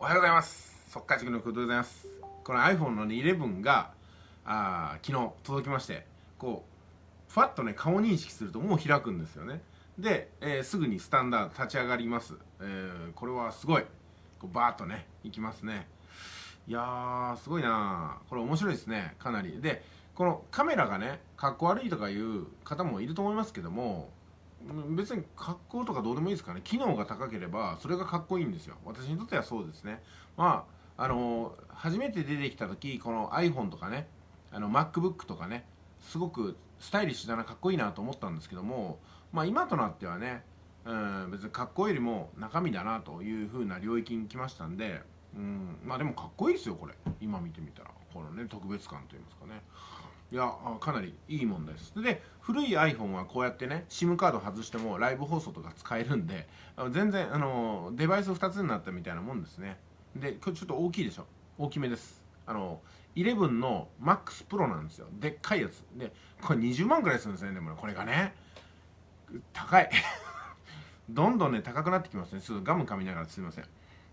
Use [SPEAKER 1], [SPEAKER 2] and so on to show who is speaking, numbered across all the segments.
[SPEAKER 1] おはようございます速稼塾の工藤でございますこの iPhone の、ね、11があ昨日届きましてこうふわっとね顔認識するともう開くんですよねで、えー、すぐにスタンダード立ち上がります、えー、これはすごいこうバーッとねいきますねいやーすごいなこれ面白いですねかなりでこのカメラがねかっこ悪いとかいう方もいると思いますけども別に格好とかどうでもいいですからね機能が高ければそれがかっこいいんですよ私にとってはそうですねまああのー、初めて出てきた時この iPhone とかねあの MacBook とかねすごくスタイリッシュだなかっこいいなと思ったんですけどもまあ今となってはねうん別にかっこよりも中身だなという風な領域に来ましたんでうんまあでもかっこいいですよこれ今見てみたらこのね特別感といいますかねいやかなりいい問題ですで古い iPhone はこうやってね SIM カード外してもライブ放送とか使えるんで全然あのデバイス2つになったみたいなもんですねで今日ちょっと大きいでしょ大きめですあの11の MAX Pro なんですよでっかいやつでこれ20万くらいするんですねでもねこれがね高い どんどんね高くなってきますねちょっとガム噛みながらすいません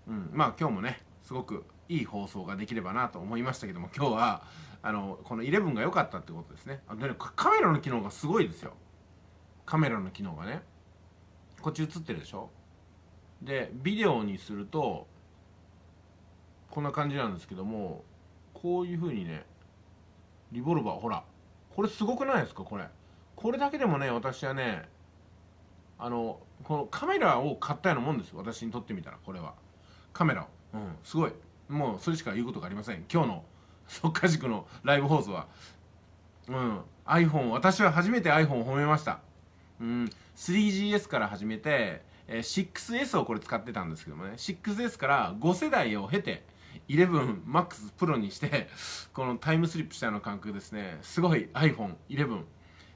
[SPEAKER 1] うん、まあ今日もねすごくいい放送ができればなと思いましたけども今日はあのこの11が良かったってことですねあでカメラの機能がすごいですよカメラの機能がねこっち映ってるでしょでビデオにするとこんな感じなんですけどもこういう風にねリボルバーほらこれすごくないですかこれこれだけでもね私はねあのこのカメラを買ったようなもんです私にとってみたらこれはカメラを、うん、すごいもうそれしか言うことがありません今日の即家塾のライブ放送は、うん、iPhone 私は初めて iPhone を褒めました、うん、3GS から始めて、えー、6S をこれ使ってたんですけどもね 6S から5世代を経て 11MAX Pro にして このタイムスリップしたような感覚ですねすごい iPhone11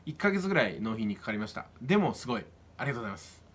[SPEAKER 1] 1ヶ月ぐらい納品にかかりましたでもすごいありがとうございます